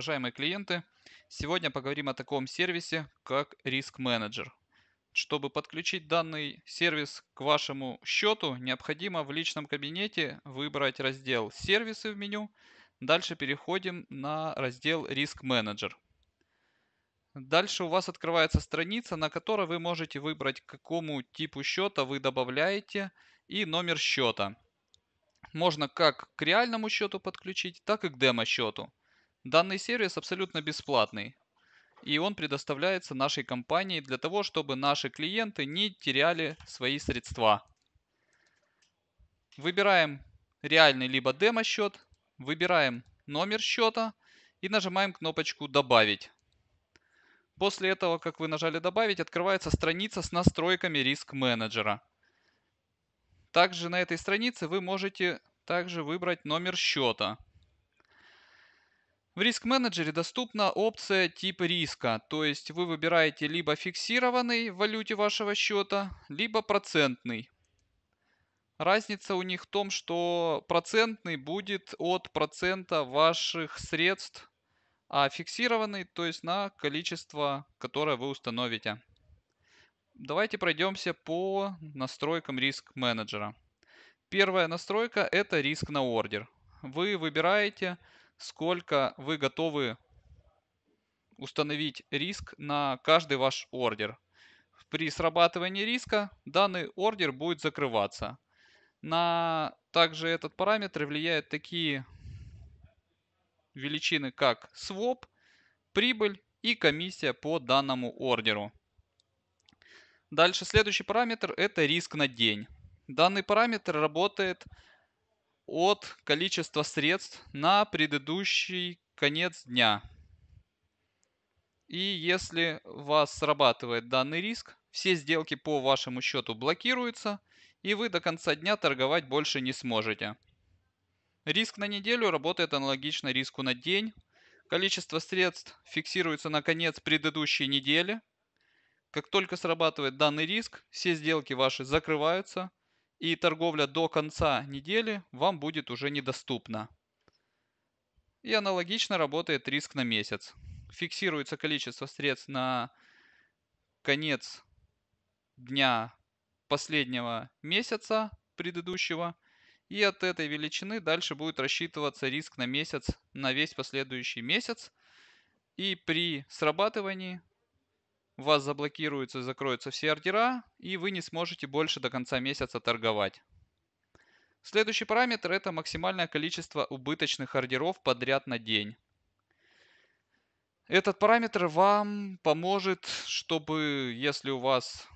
уважаемые клиенты! Сегодня поговорим о таком сервисе, как Risk Manager. Чтобы подключить данный сервис к вашему счету, необходимо в личном кабинете выбрать раздел «Сервисы» в меню. Дальше переходим на раздел "Риск-менеджер". Дальше у вас открывается страница, на которой вы можете выбрать, к какому типу счета вы добавляете и номер счета. Можно как к реальному счету подключить, так и к демо-счету. Данный сервис абсолютно бесплатный. И он предоставляется нашей компании для того, чтобы наши клиенты не теряли свои средства. Выбираем реальный либо демо-счет, выбираем номер счета и нажимаем кнопочку «Добавить». После этого, как вы нажали «Добавить», открывается страница с настройками риск менеджера. Также на этой странице вы можете также выбрать номер счета – в риск-менеджере доступна опция типа риска, то есть вы выбираете либо фиксированный в валюте вашего счета, либо процентный. Разница у них в том, что процентный будет от процента ваших средств, а фиксированный, то есть на количество, которое вы установите. Давайте пройдемся по настройкам риск менеджера. Первая настройка это риск на ордер. Вы выбираете, сколько вы готовы установить риск на каждый ваш ордер. При срабатывании риска данный ордер будет закрываться. На также этот параметр влияют такие величины, как своп, прибыль и комиссия по данному ордеру. Дальше следующий параметр это риск на день. Данный параметр работает от количества средств на предыдущий конец дня. И если у вас срабатывает данный риск, все сделки по вашему счету блокируются, и вы до конца дня торговать больше не сможете. Риск на неделю работает аналогично риску на день. Количество средств фиксируется на конец предыдущей недели. Как только срабатывает данный риск, все сделки ваши закрываются, и торговля до конца недели вам будет уже недоступна. И аналогично работает риск на месяц. Фиксируется количество средств на конец дня последнего месяца предыдущего. И от этой величины дальше будет рассчитываться риск на месяц, на весь последующий месяц. И при срабатывании у вас заблокируются и закроются все ордера, и вы не сможете больше до конца месяца торговать. Следующий параметр – это максимальное количество убыточных ордеров подряд на день. Этот параметр вам поможет, чтобы, если у вас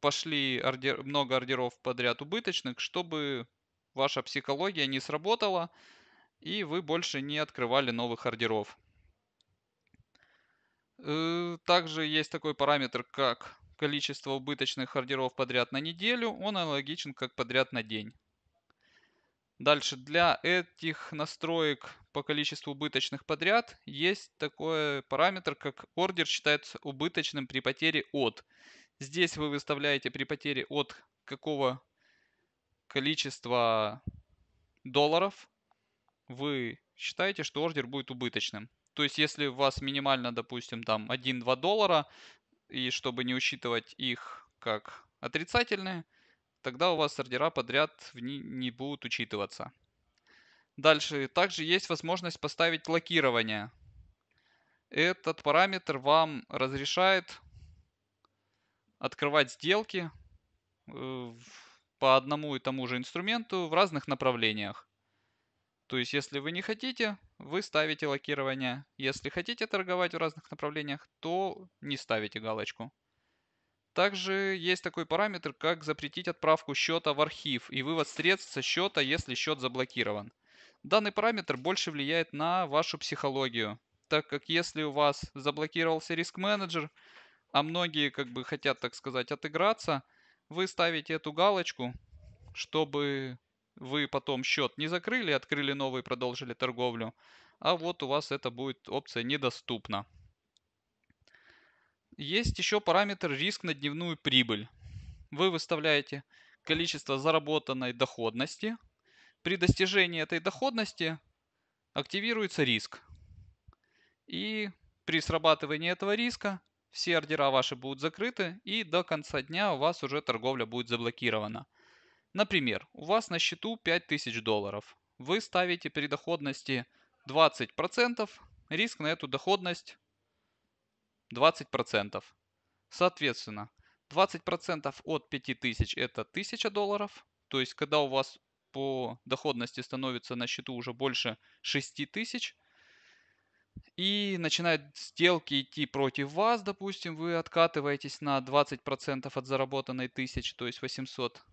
пошли ордер, много ордеров подряд убыточных, чтобы ваша психология не сработала и вы больше не открывали новых ордеров. Э, также есть такой параметр, как количество убыточных ордеров подряд на неделю. Он аналогичен как подряд на день. Дальше для этих настроек по количеству убыточных подряд есть такой параметр, как ордер считается убыточным при потере от. Здесь вы выставляете при потере от какого количества долларов вы считаете, что ордер будет убыточным. То есть, если у вас минимально, допустим, там 1-2 доллара, и чтобы не учитывать их как отрицательные, тогда у вас ордера подряд не, не будут учитываться. Дальше, также есть возможность поставить локирование. Этот параметр вам разрешает открывать сделки э, по одному и тому же инструменту в разных направлениях. То есть, если вы не хотите, вы ставите локирование. Если хотите торговать в разных направлениях, то не ставите галочку. Также есть такой параметр, как запретить отправку счета в архив и вывод средств со счета, если счет заблокирован. Данный параметр больше влияет на вашу психологию, так как если у вас заблокировался риск-менеджер, а многие как бы хотят, так сказать, отыграться, вы ставите эту галочку, чтобы вы потом счет не закрыли, открыли новый, продолжили торговлю, а вот у вас это будет опция недоступна. Есть еще параметр риск на дневную прибыль. Вы выставляете количество заработанной доходности. При достижении этой доходности активируется риск. И при срабатывании этого риска все ордера ваши будут закрыты и до конца дня у вас уже торговля будет заблокирована. Например, у вас на счету 5000 долларов. Вы ставите при доходности 20%, риск на эту доходность 20%. Соответственно, 20% от 5000 это 1000 долларов. То есть, когда у вас по доходности становится на счету уже больше 6000, и начинают сделки идти против вас, допустим, вы откатываетесь на 20% от заработанной тысячи, то есть 800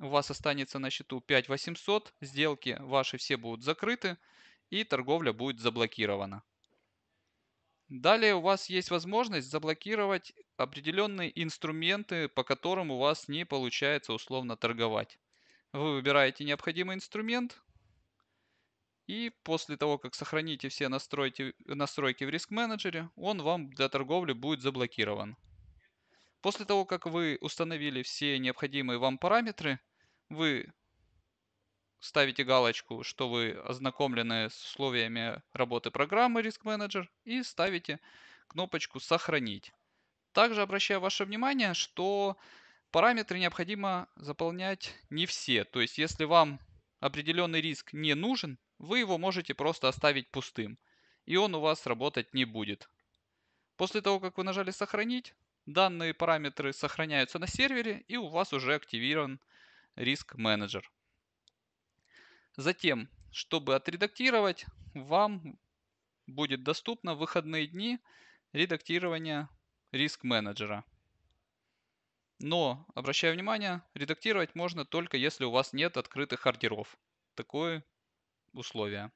у вас останется на счету 5800, сделки ваши все будут закрыты и торговля будет заблокирована. Далее у вас есть возможность заблокировать определенные инструменты, по которым у вас не получается условно торговать. Вы выбираете необходимый инструмент и после того, как сохраните все настройки, настройки в риск менеджере, он вам для торговли будет заблокирован. После того, как вы установили все необходимые вам параметры, вы ставите галочку, что вы ознакомлены с условиями работы программы Risk Manager и ставите кнопочку «Сохранить». Также обращаю ваше внимание, что параметры необходимо заполнять не все. То есть, если вам определенный риск не нужен, вы его можете просто оставить пустым, и он у вас работать не будет. После того, как вы нажали «Сохранить», данные параметры сохраняются на сервере, и у вас уже активирован Risk Manager. Затем, чтобы отредактировать, вам будет доступно выходные дни редактирования риск менеджера. Но, обращаю внимание, редактировать можно только если у вас нет открытых ордеров. Такое условие.